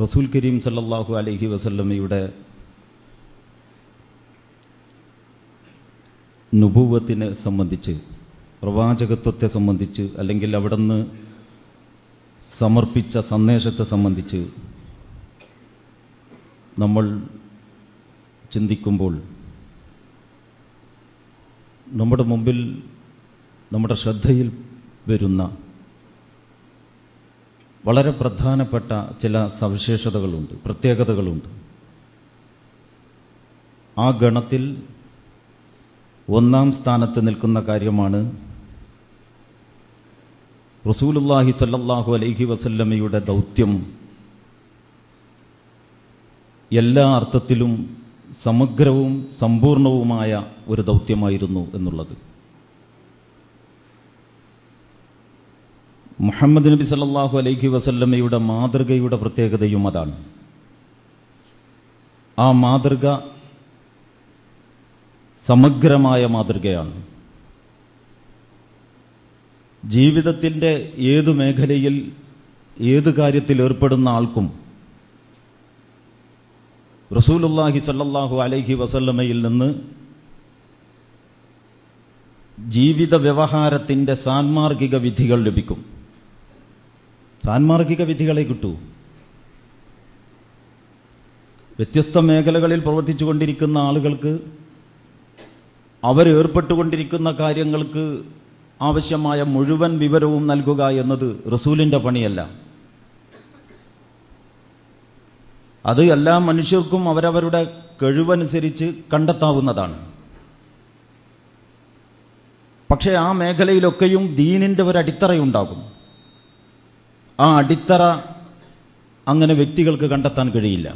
റസൂൽ കരീം സല്ലാഹു അലഹി വസല്ലമ്മയുടെ നുപൂവത്തിനെ സംബന്ധിച്ച് പ്രവാചകത്വത്തെ സംബന്ധിച്ച് അല്ലെങ്കിൽ അവിടുന്ന് സമർപ്പിച്ച സന്ദേശത്തെ സംബന്ധിച്ച് നമ്മൾ ചിന്തിക്കുമ്പോൾ നമ്മുടെ മുമ്പിൽ നമ്മുടെ ശ്രദ്ധയിൽ വരുന്ന വളരെ പ്രധാനപ്പെട്ട ചില സവിശേഷതകളുണ്ട് പ്രത്യേകതകളുണ്ട് ആ ഗണത്തിൽ ഒന്നാം സ്ഥാനത്ത് നിൽക്കുന്ന കാര്യമാണ് റസൂലുല്ലാഹി സല്ലാഹു അലൈഹി വസല്ലമയുടെ ദൗത്യം എല്ലാ അർത്ഥത്തിലും സമഗ്രവും സമ്പൂർണവുമായ ഒരു ദൗത്യമായിരുന്നു എന്നുള്ളത് മുഹമ്മദ് നബി സല്ലാഹു അലൈഹി വസല്ലമ്മയുടെ മാതൃകയുടെ പ്രത്യേകതയും അതാണ് ആ മാതൃക സമഗ്രമായ മാതൃകയാണ് ജീവിതത്തിൻ്റെ ഏതു മേഖലയിൽ ഏത് കാര്യത്തിൽ ഏർപ്പെടുന്ന ആൾക്കും റസൂലുല്ലാഹി സല്ലാഹു അലൈഹി വസല്ലമയിൽ നിന്ന് ജീവിത വ്യവഹാരത്തിൻ്റെ സാൻമാർഗിക വിധികൾ ലഭിക്കും സാൻമാർഗിക വിധികളെ കിട്ടൂ വ്യത്യസ്ത മേഖലകളിൽ പ്രവർത്തിച്ചു കൊണ്ടിരിക്കുന്ന ആളുകൾക്ക് അവരേർപ്പെട്ടുകൊണ്ടിരിക്കുന്ന കാര്യങ്ങൾക്ക് ആവശ്യമായ മുഴുവൻ വിവരവും നൽകുക എന്നത് റസൂലിൻ്റെ പണിയല്ല അത് എല്ലാ മനുഷ്യർക്കും അവരവരുടെ കഴിവനുസരിച്ച് കണ്ടെത്താവുന്നതാണ് പക്ഷേ ആ മേഖലയിലൊക്കെയും ദീനിൻ്റെ ഒരു അടിത്തറയുണ്ടാകും ആ അടിത്തറ അങ്ങനെ വ്യക്തികൾക്ക് കണ്ടെത്താൻ കഴിയില്ല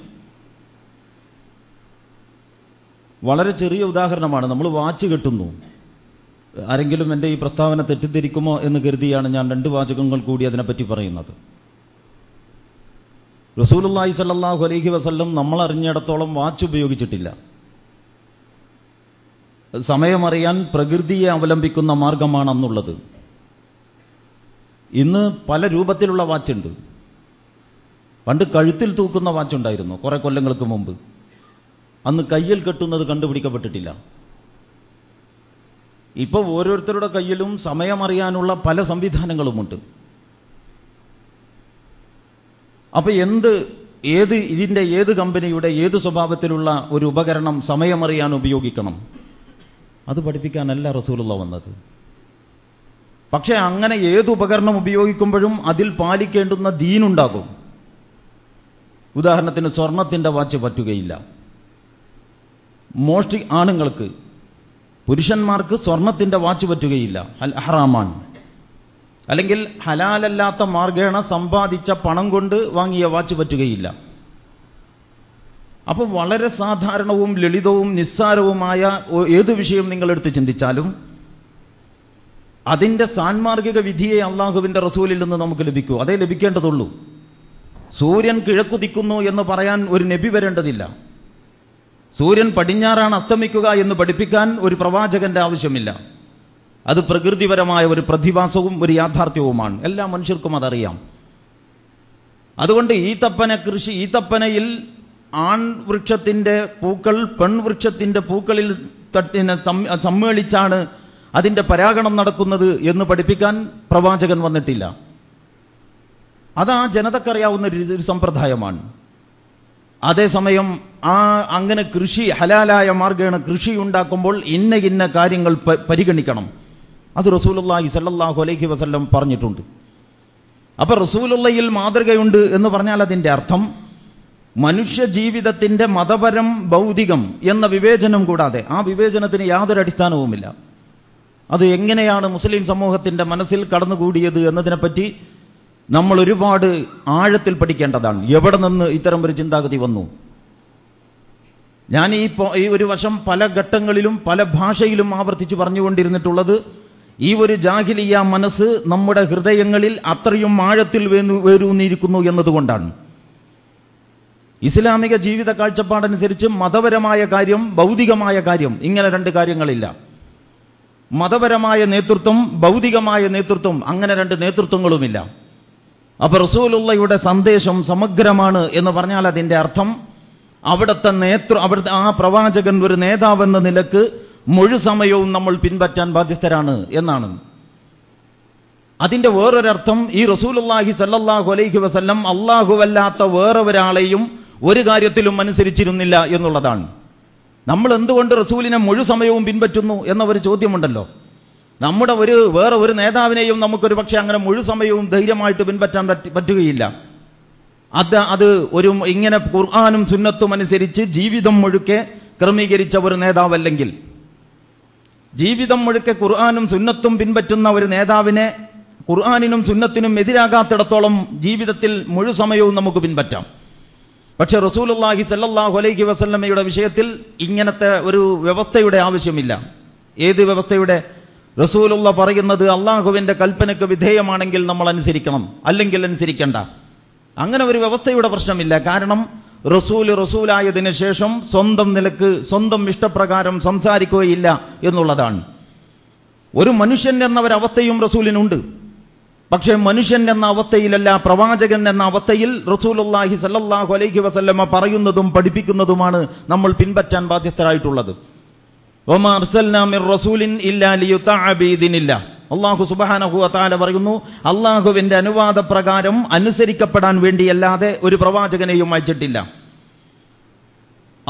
വളരെ ചെറിയ ഉദാഹരണമാണ് നമ്മൾ വാച്ച് കെട്ടുന്നു ആരെങ്കിലും എൻ്റെ ഈ പ്രസ്താവന തെറ്റിദ്ധരിക്കുമോ എന്ന് കരുതിയാണ് ഞാൻ രണ്ട് വാചകങ്ങൾ കൂടി അതിനെപ്പറ്റി പറയുന്നത് റസൂലുല്ലാഹി സല്ലാഹു അലൈഹി വസല്ലം നമ്മൾ അറിഞ്ഞിടത്തോളം വാച്ച് ഉപയോഗിച്ചിട്ടില്ല സമയമറിയാൻ പ്രകൃതിയെ അവലംബിക്കുന്ന മാർഗമാണ് അന്നുള്ളത് ഇന്ന് പല രൂപത്തിലുള്ള വാച്ചുണ്ട് പണ്ട് കഴുത്തിൽ തൂക്കുന്ന വാച്ചുണ്ടായിരുന്നു കുറേ കൊല്ലങ്ങൾക്ക് മുമ്പ് അന്ന് കയ്യിൽ കെട്ടുന്നത് കണ്ടുപിടിക്കപ്പെട്ടിട്ടില്ല ഇപ്പോൾ ഓരോരുത്തരുടെ കയ്യിലും സമയമറിയാനുള്ള പല സംവിധാനങ്ങളുമുണ്ട് അപ്പോൾ എന്ത് ഏത് ഇതിൻ്റെ ഏത് കമ്പനിയുടെ ഏത് സ്വഭാവത്തിലുള്ള ഒരു ഉപകരണം സമയമറിയാൻ ഉപയോഗിക്കണം അത് പഠിപ്പിക്കാനല്ല റസൂലുള്ള വന്നത് പക്ഷേ അങ്ങനെ ഏത് ഉപകരണം ഉപയോഗിക്കുമ്പോഴും അതിൽ പാലിക്കേണ്ടുന്ന ദീനുണ്ടാകും ഉദാഹരണത്തിന് സ്വർണത്തിൻ്റെ വാച്ച് പറ്റുകയില്ല മോഷ്ടി ആണുങ്ങൾക്ക് പുരുഷന്മാർക്ക് സ്വർണത്തിൻ്റെ വാച്ച് പറ്റുകയില്ല അൽ അഹ്റാമാൻ അല്ലെങ്കിൽ ഹലാലല്ലാത്ത മാർഗേണ സമ്പാദിച്ച പണം കൊണ്ട് വാങ്ങിയ വാച്ച് പറ്റുകയില്ല അപ്പോൾ വളരെ സാധാരണവും ലളിതവും നിസ്സാരവുമായ ഏത് വിഷയം നിങ്ങളെടുത്ത് ചിന്തിച്ചാലും അതിൻ്റെ സാൻമാർഗിക വിധിയെ അള്ളാഹുവിൻ്റെ റസൂലിൽ നിന്ന് നമുക്ക് ലഭിക്കൂ അതേ ലഭിക്കേണ്ടതുള്ളൂ സൂര്യൻ കിഴക്കുതിക്കുന്നു എന്ന് പറയാൻ ഒരു നബി വരേണ്ടതില്ല സൂര്യൻ പടിഞ്ഞാറാണ് അസ്തമിക്കുക എന്ന് പഠിപ്പിക്കാൻ ഒരു പ്രവാചകന്റെ ആവശ്യമില്ല അത് പ്രകൃതിപരമായ ഒരു പ്രതിഭാസവും ഒരു യാഥാർത്ഥ്യവുമാണ് എല്ലാ മനുഷ്യർക്കും അതറിയാം അതുകൊണ്ട് ഈത്തപ്പന കൃഷി ഈത്തപ്പനയിൽ ആൺവൃക്ഷത്തിൻ്റെ പൂക്കൾ പെൺവൃക്ഷത്തിൻ്റെ പൂക്കളിൽ തട്ടിനെ സമ്മേളിച്ചാണ് അതിൻ്റെ പരാഗണം നടക്കുന്നത് എന്ന് പഠിപ്പിക്കാൻ പ്രവാചകൻ വന്നിട്ടില്ല അതാ ജനതക്കറിയാവുന്ന ഒരു സമ്പ്രദായമാണ് അതേസമയം ആ അങ്ങനെ കൃഷി ഹലാലായ മാർഗേണ കൃഷി ഉണ്ടാക്കുമ്പോൾ ഇന്ന ഇന്ന കാര്യങ്ങൾ പരിഗണിക്കണം അത് റസൂലുള്ളാഹി സല്ലാഹു അലൈഹി വസല്ലം പറഞ്ഞിട്ടുണ്ട് അപ്പോൾ റസൂലുള്ളയിൽ മാതൃകയുണ്ട് എന്ന് പറഞ്ഞാൽ അതിൻ്റെ അർത്ഥം മനുഷ്യ ജീവിതത്തിൻ്റെ മതപരം ഭൗതികം എന്ന വിവേചനം കൂടാതെ ആ വിവേചനത്തിന് യാതൊരു അടിസ്ഥാനവുമില്ല അത് എങ്ങനെയാണ് മുസ്ലിം സമൂഹത്തിൻ്റെ മനസ്സിൽ കടന്നുകൂടിയത് എന്നതിനെപ്പറ്റി നമ്മൾ ഒരുപാട് ആഴത്തിൽ പഠിക്കേണ്ടതാണ് എവിടെ നിന്ന് ഇത്തരം ഒരു ചിന്താഗതി വന്നു ഞാൻ ഈ ഈ ഒരു വശം പല ഘട്ടങ്ങളിലും പല ഭാഷയിലും ആവർത്തിച്ച് പറഞ്ഞുകൊണ്ടിരുന്നിട്ടുള്ളത് ഈ ഒരു ജാഹിലിയ മനസ്സ് നമ്മുടെ ഹൃദയങ്ങളിൽ അത്രയും ആഴത്തിൽ വേന്നു വേരൂന്നിരിക്കുന്നു എന്നതുകൊണ്ടാണ് ഇസ്ലാമിക ജീവിത കാഴ്ചപ്പാടനുസരിച്ച് മതപരമായ കാര്യം ഭൗതികമായ കാര്യം ഇങ്ങനെ രണ്ട് കാര്യങ്ങളില്ല മതപരമായ നേതൃത്വം ഭൗതികമായ നേതൃത്വം അങ്ങനെ രണ്ട് നേതൃത്വങ്ങളുമില്ല അപ്പോൾ റസൂലുള്ളയുടെ സന്ദേശം സമഗ്രമാണ് എന്ന് പറഞ്ഞാൽ അതിൻ്റെ അർത്ഥം അവിടുത്തെ നേതൃ അവിടുത്തെ ആ പ്രവാചകൻ ഒരു നേതാവെന്ന നിലക്ക് മുഴു സമയവും നമ്മൾ പിൻപറ്റാൻ ബാധ്യസ്ഥരാണ് എന്നാണ് അതിൻ്റെ വേറൊരർത്ഥം ഈ റസൂലുല്ലാഹി സല്ലാഹു അലൈഹി വസല്ലം അള്ളാഹുവല്ലാത്ത വേറെ ഒരാളെയും ഒരു കാര്യത്തിലും അനുസരിച്ചിരുന്നില്ല എന്നുള്ളതാണ് നമ്മൾ എന്തുകൊണ്ട് റസൂലിനെ മുഴു സമയവും പിൻപറ്റുന്നു എന്ന ഒരു ചോദ്യമുണ്ടല്ലോ നമ്മുടെ ഒരു വേറെ ഒരു നേതാവിനെയും നമുക്കൊരു പക്ഷെ അങ്ങനെ മുഴു സമയവും ധൈര്യമായിട്ട് പിൻപറ്റാൻ പറ്റുകയില്ല അത് അത് ഒരു ഇങ്ങനെ ഖുർആാനും സുന്നത്തും അനുസരിച്ച് ജീവിതം മുഴുക്കെ ക്രമീകരിച്ച ഒരു നേതാവല്ലെങ്കിൽ ജീവിതം മുഴുക്കെ ഖുർആാനും സുന്നത്തും പിൻപറ്റുന്ന ഒരു നേതാവിനെ ഖുർആാനിനും സുന്നത്തിനും എതിരാകാത്തിടത്തോളം ജീവിതത്തിൽ മുഴുവൻ സമയവും നമുക്ക് പിൻപറ്റാം പക്ഷെ റസൂലുല്ലാഹി സല്ലാഹു അലൈഹി വസല്ലമ്മയുടെ വിഷയത്തിൽ ഇങ്ങനത്തെ ഒരു വ്യവസ്ഥയുടെ ആവശ്യമില്ല ഏത് വ്യവസ്ഥയുടെ റസൂലുള്ള പറയുന്നത് അള്ളാഹുവിൻ്റെ കൽപ്പനയ്ക്ക് വിധേയമാണെങ്കിൽ നമ്മൾ അനുസരിക്കണം അല്ലെങ്കിൽ അനുസരിക്കണ്ട അങ്ങനെ ഒരു വ്യവസ്ഥയുടെ പ്രശ്നമില്ല കാരണം റസൂല് റസൂലായതിന് ശേഷം സ്വന്തം നിലക്ക് സ്വന്തം ഇഷ്ടപ്രകാരം സംസാരിക്കുകയില്ല എന്നുള്ളതാണ് ഒരു മനുഷ്യൻ എന്ന ഒരവസ്ഥയും റസൂലിനുണ്ട് പക്ഷേ മനുഷ്യൻ എന്ന അവസ്ഥയിലല്ല പ്രവാചകൻ എന്ന അവസ്ഥയിൽ റസൂലുല്ലാഹി സല്ലാഹു അലൈഹി വസല്ലമ്മ പറയുന്നതും പഠിപ്പിക്കുന്നതുമാണ് നമ്മൾ പിൻപറ്റാൻ ബാധ്യസ്ഥരായിട്ടുള്ളത് അള്ളാഹു സുബാനഹു അത്താല പറയുന്നു അള്ളാഹുവിന്റെ പ്രകാരം അനുസരിക്കപ്പെടാൻ വേണ്ടിയല്ലാതെ ഒരു പ്രവാചകനെയും അയച്ചിട്ടില്ല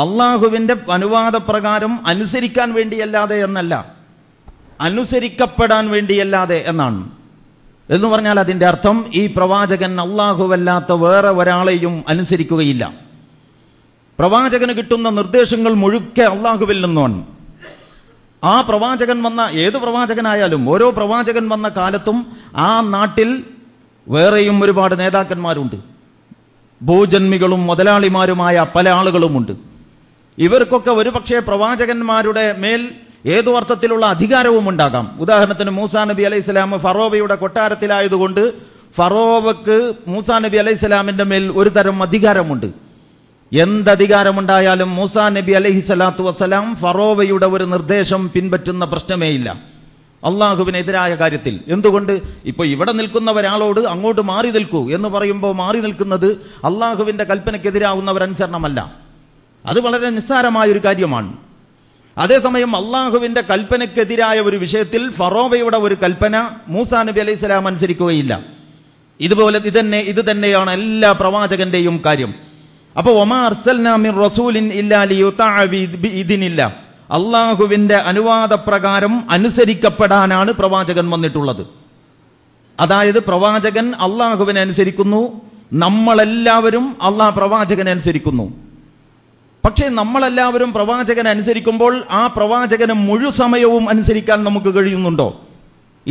അള്ളാഹുവിന്റെ പ്രകാരം അനുസരിക്കാൻ വേണ്ടിയല്ലാതെ എന്നല്ല അനുസരിക്കപ്പെടാൻ വേണ്ടിയല്ലാതെ എന്നാണ് എന്ന് പറഞ്ഞാൽ അതിൻ്റെ അർത്ഥം ഈ പ്രവാചകൻ അള്ളാഹുവല്ലാത്ത വേറെ ഒരാളെയും അനുസരിക്കുകയില്ല പ്രവാചകന് കിട്ടുന്ന നിർദ്ദേശങ്ങൾ മുഴുക്കെ അള്ളാഹുവിൽ നിന്നാണ് ആ പ്രവാചകൻ വന്ന ഏത് പ്രവാചകനായാലും ഓരോ പ്രവാചകൻ വന്ന കാലത്തും ആ നാട്ടിൽ വേറെയും ഒരുപാട് നേതാക്കന്മാരുണ്ട് ഭൂജന്മികളും മുതലാളിമാരുമായ പല ആളുകളുമുണ്ട് ഇവർക്കൊക്കെ ഒരുപക്ഷെ പ്രവാചകന്മാരുടെ മേൽ ഏതു അർത്ഥത്തിലുള്ള അധികാരവും ഉണ്ടാകാം ഉദാഹരണത്തിന് മൂസാ നബി അലൈഹി സ്വലാം ഫറോവയുടെ കൊട്ടാരത്തിലായതുകൊണ്ട് ഫറോവക്ക് മൂസാ നബി അലൈഹി സ്വലാമിൻ്റെ മേൽ ഒരു തരം അധികാരമുണ്ട് എന്തധികാരമുണ്ടായാലും മൂസാ നബി അലൈഹി സ്വലാത്തു വസ്സലാം ഫറോവയുടെ ഒരു നിർദ്ദേശം പിൻപറ്റുന്ന പ്രശ്നമേ ഇല്ല അള്ളാഹുവിനെതിരായ കാര്യത്തിൽ എന്തുകൊണ്ട് ഇപ്പോൾ ഇവിടെ നിൽക്കുന്ന ഒരാളോട് അങ്ങോട്ട് മാറി നിൽക്കൂ എന്ന് പറയുമ്പോൾ മാറി നിൽക്കുന്നത് അള്ളാഹുവിൻ്റെ കൽപ്പനയ്ക്കെതിരാവുന്നവരനുസരണമല്ല അത് വളരെ നിസ്സാരമായൊരു കാര്യമാണ് അതേസമയം അള്ളാഹുവിന്റെ കൽപ്പനയ്ക്കെതിരായ ഒരു വിഷയത്തിൽ ഫറോബയുടെ ഒരു കൽപ്പന മൂസാ നബി അലൈഹി സ്വലാം അനുസരിക്കുകയില്ല ഇതുപോലെ ഇതന്നെ ഇത് തന്നെയാണ് എല്ലാ പ്രവാചകന്റെയും കാര്യം അപ്പോൾ ഒമാർ റസൂലിൻ ഇതിനില്ല അള്ളാഹുവിന്റെ അനുവാദപ്രകാരം അനുസരിക്കപ്പെടാനാണ് പ്രവാചകൻ വന്നിട്ടുള്ളത് അതായത് പ്രവാചകൻ അള്ളാഹുവിനെ അനുസരിക്കുന്നു നമ്മളെല്ലാവരും അള്ളാഹ് പ്രവാചകനെ അനുസരിക്കുന്നു പക്ഷേ നമ്മളെല്ലാവരും പ്രവാചകനെ അനുസരിക്കുമ്പോൾ ആ പ്രവാചകനെ മുഴുസമയവും അനുസരിക്കാൻ നമുക്ക് കഴിയുന്നുണ്ടോ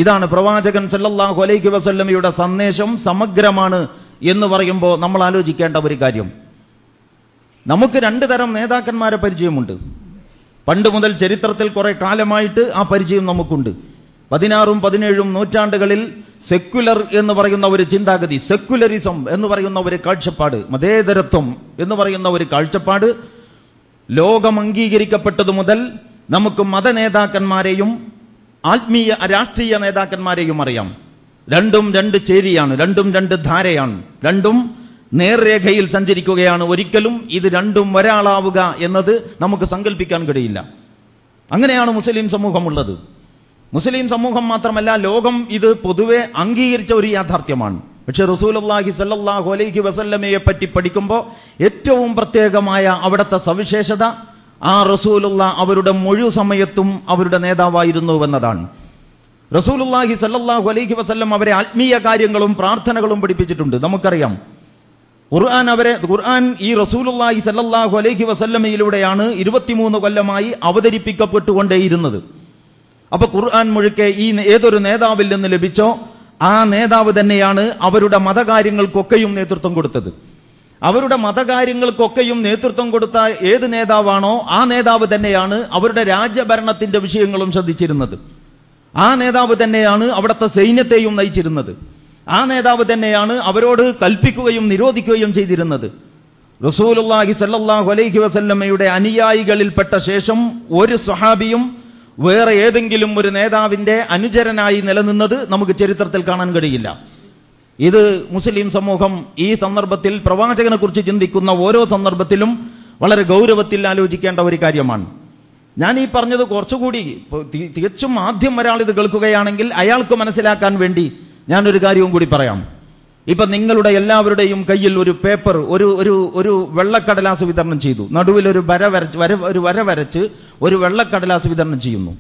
ഇതാണ് പ്രവാചകൻ സല്ലല്ലാഹു അലൈഹി വസല്ലമയുടെ സന്ദേശം സമഗ്രമാണ് എന്ന് പറയുമ്പോൾ നമ്മൾ ആലോചിക്കേണ്ട ഒരു കാര്യം നമുക്ക് രണ്ട് തരം നേതാക്കന്മാരെ പരിചയമുണ്ട് പണ്ട് മുതൽ ചരിത്രത്തിൽ കുറേ കാലമായിട്ട് ആ പരിചയം നമുക്കുണ്ട് പതിനാറും പതിനേഴും നൂറ്റാണ്ടുകളിൽ സെക്യുലർ എന്ന് പറയുന്ന ഒരു ചിന്താഗതി സെക്യുലറിസം എന്ന് പറയുന്ന ഒരു കാഴ്ചപ്പാട് മതേതരത്വം എന്ന് പറയുന്ന ഒരു കാഴ്ചപ്പാട് ലോകം അംഗീകരിക്കപ്പെട്ടതു മുതൽ നമുക്ക് മതനേതാക്കന്മാരെയും ആത്മീയ രാഷ്ട്രീയ നേതാക്കന്മാരെയും അറിയാം രണ്ടും രണ്ട് ചേരിയാണ് രണ്ടും രണ്ട് ധാരയാണ് രണ്ടും നേർരേഖയിൽ സഞ്ചരിക്കുകയാണ് ഒരിക്കലും ഇത് രണ്ടും ഒരാളാവുക എന്നത് നമുക്ക് സങ്കല്പിക്കാൻ കഴിയില്ല അങ്ങനെയാണ് മുസ്ലിം സമൂഹമുള്ളത് മുസ്ലിം സമൂഹം മാത്രമല്ല ലോകം ഇത് പൊതുവെ അംഗീകരിച്ച ഒരു യാഥാർത്ഥ്യമാണ് പക്ഷെ റസൂലല്ലാഹി സല്ലാഹു അലൈഹി വസല്ലമയെ പറ്റി പഠിക്കുമ്പോൾ ഏറ്റവും പ്രത്യേകമായ അവിടുത്തെ സവിശേഷത ആ റസൂലുള്ള അവരുടെ മുഴു സമയത്തും അവരുടെ നേതാവായിരുന്നു എന്നതാണ് റസൂലുല്ലാഹി സല്ലാഹു അലൈഹി വസ്ല്ലം അവരെ ആത്മീയ കാര്യങ്ങളും പ്രാർത്ഥനകളും പഠിപ്പിച്ചിട്ടുണ്ട് നമുക്കറിയാം ഖുർആൻ അവരെ ഖുർആൻ ഈ റസൂലുല്ലാഹി സല്ലാഹു അലൈഹി വസല്ലമയിലൂടെയാണ് ഇരുപത്തിമൂന്ന് കൊല്ലമായി അവതരിപ്പിക്കപ്പെട്ടുകൊണ്ടേയിരുന്നത് അപ്പോൾ ഖുർആൻ മുഴുക്കെ ഈ ഏതൊരു നേതാവിൽ നിന്ന് ലഭിച്ചോ ആ നേതാവ് തന്നെയാണ് അവരുടെ മതകാര്യങ്ങൾക്കൊക്കെയും നേതൃത്വം കൊടുത്തത് അവരുടെ മതകാര്യങ്ങൾക്കൊക്കെയും നേതൃത്വം കൊടുത്ത ഏത് നേതാവാണോ ആ നേതാവ് തന്നെയാണ് അവരുടെ രാജ്യഭരണത്തിന്റെ വിഷയങ്ങളും ശ്രദ്ധിച്ചിരുന്നത് ആ നേതാവ് തന്നെയാണ് അവിടുത്തെ സൈന്യത്തെയും നയിച്ചിരുന്നത് ആ നേതാവ് തന്നെയാണ് അവരോട് കൽപ്പിക്കുകയും നിരോധിക്കുകയും ചെയ്തിരുന്നത് റസൂലുല്ലാഹി സല്ലാഹു അലൈഹി വസല്ലമ്മയുടെ അനുയായികളിൽപ്പെട്ട ശേഷം ഒരു സ്വഹാബിയും വേറെ ഏതെങ്കിലും ഒരു നേതാവിൻ്റെ അനുചരനായി നിലനിന്നത് നമുക്ക് ചരിത്രത്തിൽ കാണാൻ കഴിയില്ല ഇത് മുസ്ലിം സമൂഹം ഈ സന്ദർഭത്തിൽ പ്രവാചകനെക്കുറിച്ച് ചിന്തിക്കുന്ന ഓരോ സന്ദർഭത്തിലും വളരെ ഗൗരവത്തിൽ ആലോചിക്കേണ്ട ഒരു കാര്യമാണ് ഞാൻ ഈ പറഞ്ഞത് കുറച്ചുകൂടി തികച്ചും ആദ്യം ഒരാൾ ഇത് കേൾക്കുകയാണെങ്കിൽ അയാൾക്ക് മനസ്സിലാക്കാൻ വേണ്ടി ഞാനൊരു കാര്യവും കൂടി പറയാം ഇപ്പൊ നിങ്ങളുടെ എല്ലാവരുടെയും കയ്യിൽ ഒരു പേപ്പർ ഒരു ഒരു ഒരു വെള്ളക്കടലാസ് വിതരണം ചെയ്തു നടുവിൽ ഒരു വര വരച്ച് വര ഒരു വര വരച്ച് ഒരു വെള്ളക്കടലാസ് വിതരണം ചെയ്യുന്നു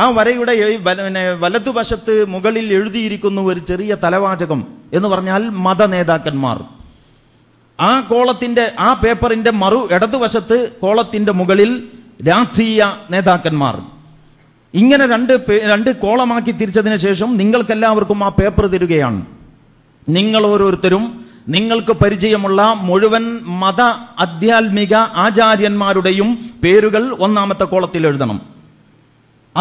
ആ വരയുടെ പിന്നെ വലതുവശത്ത് മുകളിൽ എഴുതിയിരിക്കുന്നു ഒരു ചെറിയ തലവാചകം എന്ന് പറഞ്ഞാൽ മത നേതാക്കന്മാർ ആ കോളത്തിന്റെ ആ പേപ്പറിന്റെ മറു ഇടതുവശത്ത് കോളത്തിന്റെ മുകളിൽ രാഷ്ട്രീയ നേതാക്കന്മാർ ഇങ്ങനെ രണ്ട് രണ്ട് കോളമാക്കി തിരിച്ചതിന് ശേഷം നിങ്ങൾക്കെല്ലാവർക്കും ആ പേപ്പർ തരികയാണ് നിങ്ങൾ ഓരോരുത്തരും നിങ്ങൾക്ക് പരിചയമുള്ള മുഴുവൻ മത ആധ്യാത്മിക ആചാര്യന്മാരുടെയും പേരുകൾ ഒന്നാമത്തെ കോളത്തിൽ എഴുതണം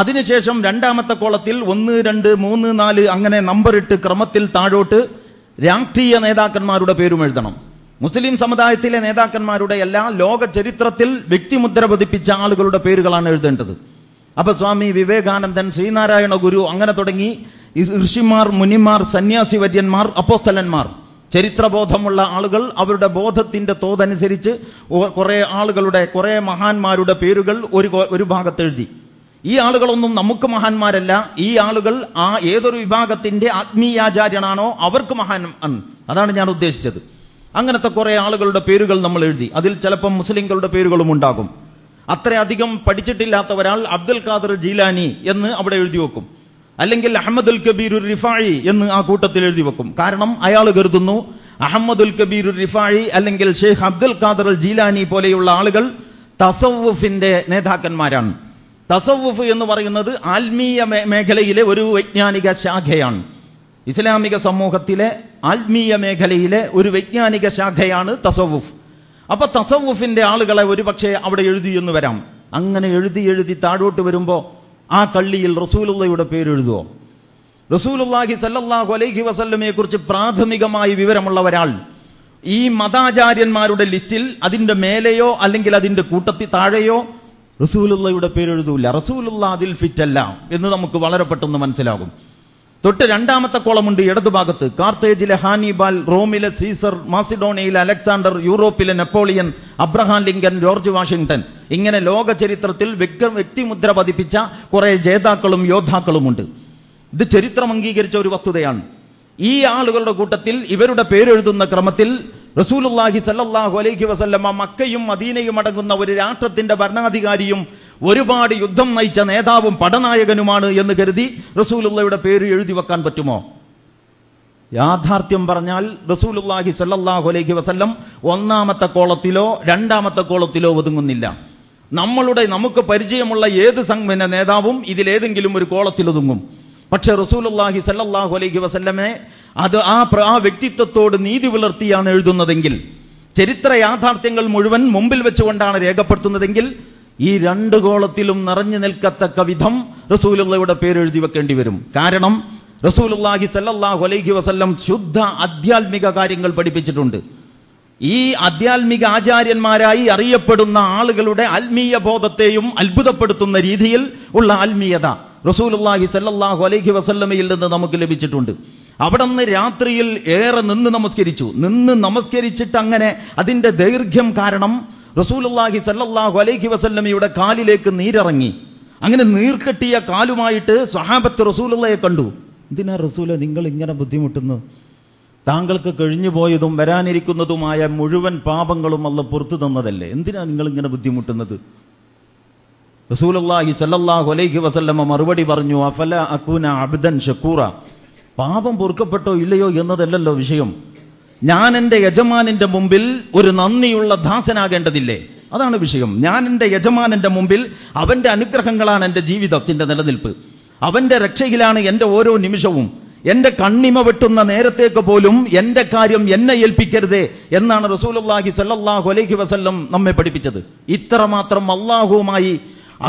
അതിനുശേഷം രണ്ടാമത്തെ കോളത്തിൽ ഒന്ന് രണ്ട് മൂന്ന് നാല് അങ്ങനെ നമ്പറിട്ട് ക്രമത്തിൽ താഴോട്ട് രാഷ്ട്രീയ നേതാക്കന്മാരുടെ പേരും എഴുതണം മുസ്ലിം സമുദായത്തിലെ നേതാക്കന്മാരുടെ എല്ലാ ലോക ചരിത്രത്തിൽ വ്യക്തിമുദ്ര പതിപ്പിച്ച ആളുകളുടെ പേരുകളാണ് എഴുതേണ്ടത് അപ്പൊ സ്വാമി വിവേകാനന്ദൻ ശ്രീനാരായണ ഗുരു അങ്ങനെ തുടങ്ങി ഋഷിമാർ മുനിമാർ സന്യാസി വര്യന്മാർ അപ്പോസ്തലന്മാർ ചരിത്രബോധമുള്ള ആളുകൾ അവരുടെ ബോധത്തിന്റെ തോതനുസരിച്ച് കുറേ ആളുകളുടെ കുറേ മഹാന്മാരുടെ പേരുകൾ ഒരു ഒരു എഴുതി ഈ ആളുകളൊന്നും നമുക്ക് മഹാന്മാരല്ല ഈ ആളുകൾ ആ ഏതൊരു വിഭാഗത്തിന്റെ ആത്മീയാചാര്യനാണോ അവർക്ക് മഹാൻ അതാണ് ഞാൻ ഉദ്ദേശിച്ചത് അങ്ങനത്തെ കുറേ ആളുകളുടെ പേരുകൾ നമ്മൾ എഴുതി അതിൽ ചിലപ്പം മുസ്ലിങ്ങളുടെ പേരുകളും ഉണ്ടാകും അത്രയധികം പഠിച്ചിട്ടില്ലാത്ത ഒരാൾ അബ്ദുൽ ഖാദർ ജീലാനി എന്ന് അവിടെ എഴുതി വെക്കും അല്ലെങ്കിൽ അഹമ്മദുൽ കബീർ റിഫായി എന്ന് ആ കൂട്ടത്തിൽ എഴുതി വെക്കും കാരണം അയാൾ കരുതുന്നു അഹമ്മദുൽ കബീർ റിഫായി അല്ലെങ്കിൽ ഷെയ്ഖ് അബ്ദുൽ ഖാദർ അൽ ജീലാനി പോലെയുള്ള ആളുകൾ തസവുഫിന്റെ നേതാക്കന്മാരാണ് തസവുഫ് എന്ന് പറയുന്നത് ആത്മീയ മേഖലയിലെ ഒരു വൈജ്ഞാനിക ശാഖയാണ് ഇസ്ലാമിക സമൂഹത്തിലെ ആത്മീയ മേഖലയിലെ ഒരു വൈജ്ഞാനിക ശാഖയാണ് തസവുഫ് അപ്പൊ തസവുഫിന്റെ ആളുകളെ ഒരുപക്ഷെ അവിടെ എഴുതി എന്ന് വരാം അങ്ങനെ എഴുതി എഴുതി താഴോട്ട് വരുമ്പോൾ ആ കള്ളിയിൽ റസൂലുള്ളയുടെ പേരെഴുതുമോ റസൂലുല്ലാഹി സല്ലല്ലാഹു അലൈഹി വസല്ലമയെ കുറിച്ച് പ്രാഥമികമായി വിവരമുള്ള ഒരാൾ ഈ മതാചാര്യന്മാരുടെ ലിസ്റ്റിൽ അതിൻ്റെ മേലെയോ അല്ലെങ്കിൽ അതിൻ്റെ കൂട്ടത്തിൽ താഴെയോ റസൂലുള്ളയുടെ പേരെഴുതൂല റസൂലുള്ള അതിൽ ഫിറ്റല്ല എന്ന് നമുക്ക് വളരെ പെട്ടെന്ന് മനസ്സിലാകും തൊട്ട് രണ്ടാമത്തെ കോളമുണ്ട് ഇടതുഭാഗത്ത് കാർത്തേജിലെ ഹാനിബാൽ റോമിലെ സീസർ മാസിഡോണിയയിലെ അലക്സാണ്ടർ യൂറോപ്പിലെ നെപ്പോളിയൻ അബ്രഹാം ലിങ്കൻ ജോർജ് വാഷിംഗ്ടൺ ഇങ്ങനെ ലോക ചരിത്രത്തിൽ വ്യക്തിമുദ്ര പതിപ്പിച്ച കുറെ ജേതാക്കളും യോദ്ധാക്കളുമുണ്ട് ഇത് ചരിത്രം അംഗീകരിച്ച ഒരു വസ്തുതയാണ് ഈ ആളുകളുടെ കൂട്ടത്തിൽ ഇവരുടെ പേരെഴുതുന്ന ക്രമത്തിൽ അള്ളാഹി സല്ലാഹു അലൈഹി വസല്ലമ്മ മക്കയും മദീനയും അടങ്ങുന്ന ഒരു രാഷ്ട്രത്തിന്റെ ഭരണാധികാരിയും ഒരുപാട് യുദ്ധം നയിച്ച നേതാവും പടനായകനുമാണ് എന്ന് കരുതി റസൂലുള്ളയുടെ പേര് എഴുതി വെക്കാൻ പറ്റുമോ യാഥാർത്ഥ്യം പറഞ്ഞാൽ റസൂലുല്ലാഹി സല്ലാഹു അലൈഹി വസല്ലം ഒന്നാമത്തെ കോളത്തിലോ രണ്ടാമത്തെ കോളത്തിലോ ഒതുങ്ങുന്നില്ല നമ്മളുടെ നമുക്ക് പരിചയമുള്ള ഏത് സംഘന നേതാവും ഇതിലേതെങ്കിലും ഒരു കോളത്തിൽ ഒതുങ്ങും പക്ഷെ റസൂലുല്ലാഹി സല്ലാഹു അലൈഹി വസല്ലമെ അത് ആ ആ വ്യക്തിത്വത്തോട് നീതി പുലർത്തിയാണ് എഴുതുന്നതെങ്കിൽ ചരിത്ര യാഥാർത്ഥ്യങ്ങൾ മുഴുവൻ മുമ്പിൽ വെച്ചുകൊണ്ടാണ് രേഖപ്പെടുത്തുന്നതെങ്കിൽ ഈ രണ്ട് ഗോളത്തിലും നിറഞ്ഞു നിൽക്കത്തക്ക വിധം റസൂലുള്ളയുടെ പേരെഴുതി വെക്കേണ്ടി വരും കാരണം റസൂലുല്ലാഹി സല്ലല്ലാഹു അലൈഹി വസല്ലം ശുദ്ധ ആധ്യാത്മിക കാര്യങ്ങൾ പഠിപ്പിച്ചിട്ടുണ്ട് ഈ ആധ്യാത്മിക ആചാര്യന്മാരായി അറിയപ്പെടുന്ന ആളുകളുടെ ആത്മീയ ബോധത്തെയും അത്ഭുതപ്പെടുത്തുന്ന രീതിയിൽ ഉള്ള ആത്മീയത റസൂലുല്ലാഹി സല്ലല്ലാഹു അലൈഹി വസല്ലമയിൽ നിന്ന് നമുക്ക് ലഭിച്ചിട്ടുണ്ട് അവിടെ നിന്ന് രാത്രിയിൽ ഏറെ നിന്ന് നമസ്കരിച്ചു നിന്ന് നമസ്കരിച്ചിട്ട് അങ്ങനെ അതിൻ്റെ ദൈർഘ്യം കാരണം റസൂലുല്ലാഹി സല്ലാഹു അലൈഹി വസല്ലമയുടെ കാലിലേക്ക് നീരിറങ്ങി അങ്ങനെ നീർക്കെട്ടിയ കാലുമായിട്ട് സഹാബത്ത് റസൂലുള്ളയെ കണ്ടു എന്തിനാ റസൂല നിങ്ങൾ ഇങ്ങനെ ബുദ്ധിമുട്ടുന്നു താങ്കൾക്ക് കഴിഞ്ഞു പോയതും വരാനിരിക്കുന്നതുമായ മുഴുവൻ പാപങ്ങളും അല്ല പുറത്തു തന്നതല്ലേ എന്തിനാ നിങ്ങൾ ഇങ്ങനെ ബുദ്ധിമുട്ടുന്നത് റസൂലല്ലാഹി സല്ലാഹു അലൈഹി വസല്ലമ മറുപടി പറഞ്ഞു അഫല അക്കൂന അബ്ദൻ ഷക്കൂറ പാപം പൊറുക്കപ്പെട്ടോ ഇല്ലയോ എന്നതല്ലല്ലോ വിഷയം ഞാൻ എൻ്റെ യജമാനിൻ്റെ മുമ്പിൽ ഒരു നന്ദിയുള്ള ദാസനാകേണ്ടതില്ലേ അതാണ് വിഷയം ഞാൻ എൻ്റെ യജമാനൻ്റെ മുമ്പിൽ അവൻ്റെ അനുഗ്രഹങ്ങളാണ് എൻ്റെ ജീവിതത്തിൻ്റെ നിലനിൽപ്പ് അവൻ്റെ രക്ഷയിലാണ് എൻ്റെ ഓരോ നിമിഷവും എൻ്റെ കണ്ണിമ വെട്ടുന്ന നേരത്തേക്ക് പോലും എൻ്റെ കാര്യം എന്നെ ഏൽപ്പിക്കരുതേ എന്നാണ് റസൂലുല്ലാഹി സല്ലാഹു അലൈഹി വസല്ലം നമ്മെ പഠിപ്പിച്ചത് ഇത്രമാത്രം അള്ളാഹുവുമായി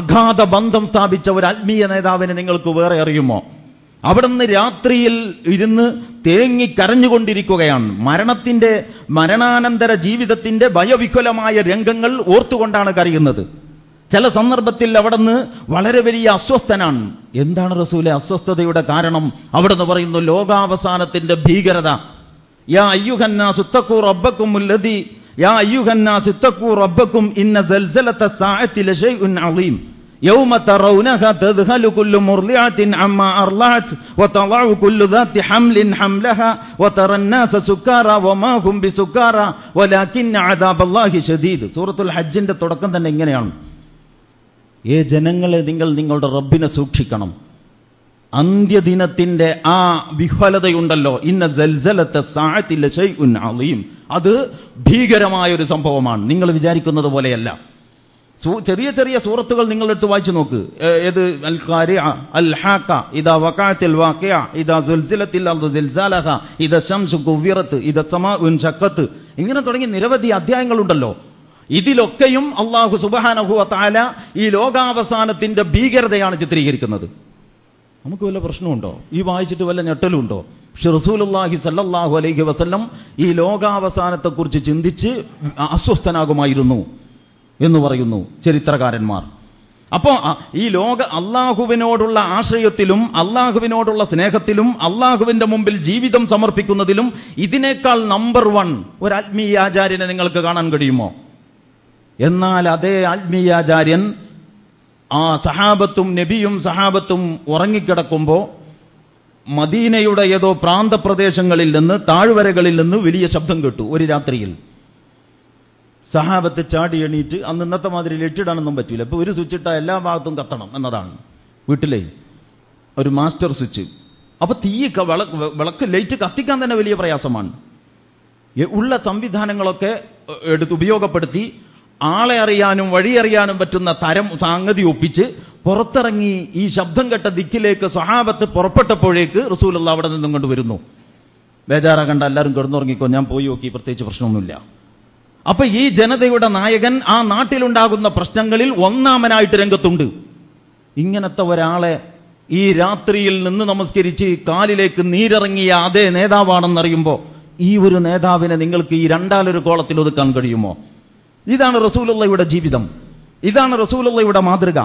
അഗാധ ബന്ധം സ്ഥാപിച്ച ഒരു ആത്മീയ നേതാവിനെ നിങ്ങൾക്ക് വേറെ അറിയുമോ അവിടുന്ന് രാത്രിയിൽ ഇരുന്ന് തേങ്ങി കരഞ്ഞുകൊണ്ടിരിക്കുകയാണ് മരണത്തിൻ്റെ മരണാനന്തര ജീവിതത്തിൻ്റെ ഭയവിഹുലമായ രംഗങ്ങൾ ഓർത്തുകൊണ്ടാണ് കരയുന്നത് ചില സന്ദർഭത്തിൽ അവിടുന്ന് വളരെ വലിയ അസ്വസ്ഥനാണ് എന്താണ് റസൂലെ അസ്വസ്ഥതയുടെ കാരണം അവിടുന്ന് പറയുന്നു ലോകാവസാനത്തിൻ്റെ ഭീകരത യാ അയ്യുഹന്നാ സുത്തക്കൂർ ഒബക്കും യാ അയ്യുഹന്നാ സുത്തക്കൂർ ഒബക്കും ഇന്ന സൽസലത്തെ സാഹത്തിലെ ഷെയ്ഉൻ അളീം يوم ترونها تذهل كل مرضعة عما أرلعت وتضع كل ذات حمل حملها وترى الناس سكارى وما هم بسكارى ولكن عذاب സൂറത്തുൽ ഹജ്ജിന്റെ തുടക്കം തന്നെ ഇങ്ങനെയാണ് ഏ ജനങ്ങളെ നിങ്ങൾ നിങ്ങളുടെ റബ്ബിനെ സൂക്ഷിക്കണം അന്ത്യദിനത്തിന്റെ ആ വിഹ്വലതയുണ്ടല്ലോ ഇന്ന ജൽജലത്തെ സാഹത്തില്ല അത് ഭീകരമായ ഒരു സംഭവമാണ് നിങ്ങൾ വിചാരിക്കുന്നത് പോലെയല്ല ചെറിയ ചെറിയ സൂറത്തുകൾ നിങ്ങൾ വായിച്ചു നോക്ക് ഏത് അൽ ഖാരിഅ അൽ ഹാക്ക ഇദാ വഖഅത്തിൽ ഇദാ ഇങ്ങനെ തുടങ്ങി നിരവധി അധ്യായങ്ങളുണ്ടല്ലോ ഇതിലൊക്കെയും അള്ളാഹു സുബഹാനഹു താല ഈ ലോകാവസാനത്തിന്റെ ഭീകരതയാണ് ചിത്രീകരിക്കുന്നത് നമുക്ക് വല്ല പ്രശ്നമുണ്ടോ ഈ വായിച്ചിട്ട് വല്ല ഞെട്ടലുണ്ടോ പക്ഷെ റസൂലുല്ലാഹി സല്ലാഹു അലൈഹി വസ്ല്ലം ഈ ലോകാവസാനത്തെക്കുറിച്ച് ചിന്തിച്ച് അസ്വസ്ഥനാകുമായിരുന്നു എന്ന് പറയുന്നു ചരിത്രകാരന്മാർ അപ്പോൾ ഈ ലോക അള്ളാഹുവിനോടുള്ള ആശ്രയത്തിലും അള്ളാഹുവിനോടുള്ള സ്നേഹത്തിലും അള്ളാഹുവിൻ്റെ മുമ്പിൽ ജീവിതം സമർപ്പിക്കുന്നതിലും ഇതിനേക്കാൾ നമ്പർ വൺ ഒരു ആത്മീയാചാര്യനെ നിങ്ങൾക്ക് കാണാൻ കഴിയുമോ എന്നാൽ അതേ ആത്മീയാചാര്യൻ ആ സഹാബത്തും നബിയും സഹാബത്തും ഉറങ്ങിക്കിടക്കുമ്പോൾ മദീനയുടെ ഏതോ പ്രാന്തപ്രദേശങ്ങളിൽ നിന്ന് താഴ്വരകളിൽ നിന്ന് വലിയ ശബ്ദം കേട്ടു ഒരു രാത്രിയിൽ സഹാബത്ത് ചാടി എണീറ്റ് അന്ന് ഇന്നത്തെ മാതിരി ലറ്റിടാനൊന്നും പറ്റില്ല ഇപ്പോൾ ഒരു സ്വിച്ച് ഇട്ടാൽ എല്ലാ ഭാഗത്തും കത്തണം എന്നതാണ് വീട്ടിലെ ഒരു മാസ്റ്റർ സ്വിച്ച് അപ്പോൾ തീ വിളക്ക് വിളക്ക് ലൈറ്റ് കത്തിക്കാൻ തന്നെ വലിയ പ്രയാസമാണ് ഉള്ള സംവിധാനങ്ങളൊക്കെ എടുത്ത് ഉപയോഗപ്പെടുത്തി ആളെ അറിയാനും വഴിയറിയാനും പറ്റുന്ന തരം സാംഗതി ഒപ്പിച്ച് പുറത്തിറങ്ങി ഈ ശബ്ദം കെട്ട ദിക്കിലേക്ക് സ്വഹാബത്ത് പുറപ്പെട്ടപ്പോഴേക്ക് റസൂലുള്ള അവിടെ നിന്നും കൊണ്ട് വരുന്നു ബേജാറാകണ്ട എല്ലാവരും കിടന്നുറങ്ങിക്കോ ഞാൻ പോയി നോക്കി പ്രത്യേകിച്ച് പ്രശ്നമൊന്നുമില്ല അപ്പൊ ഈ ജനതയുടെ നായകൻ ആ നാട്ടിലുണ്ടാകുന്ന പ്രശ്നങ്ങളിൽ ഒന്നാമനായിട്ട് രംഗത്തുണ്ട് ഇങ്ങനത്തെ ഒരാളെ ഈ രാത്രിയിൽ നിന്ന് നമസ്കരിച്ച് കാലിലേക്ക് നീരിറങ്ങിയ അതേ നേതാവാണെന്നറിയുമ്പോൾ ഈ ഒരു നേതാവിനെ നിങ്ങൾക്ക് ഈ രണ്ടാലൊരു കോളത്തിൽ ഒതുക്കാൻ കഴിയുമോ ഇതാണ് റസൂലുള്ളയുടെ ജീവിതം ഇതാണ് റസൂലുള്ളയുടെ മാതൃക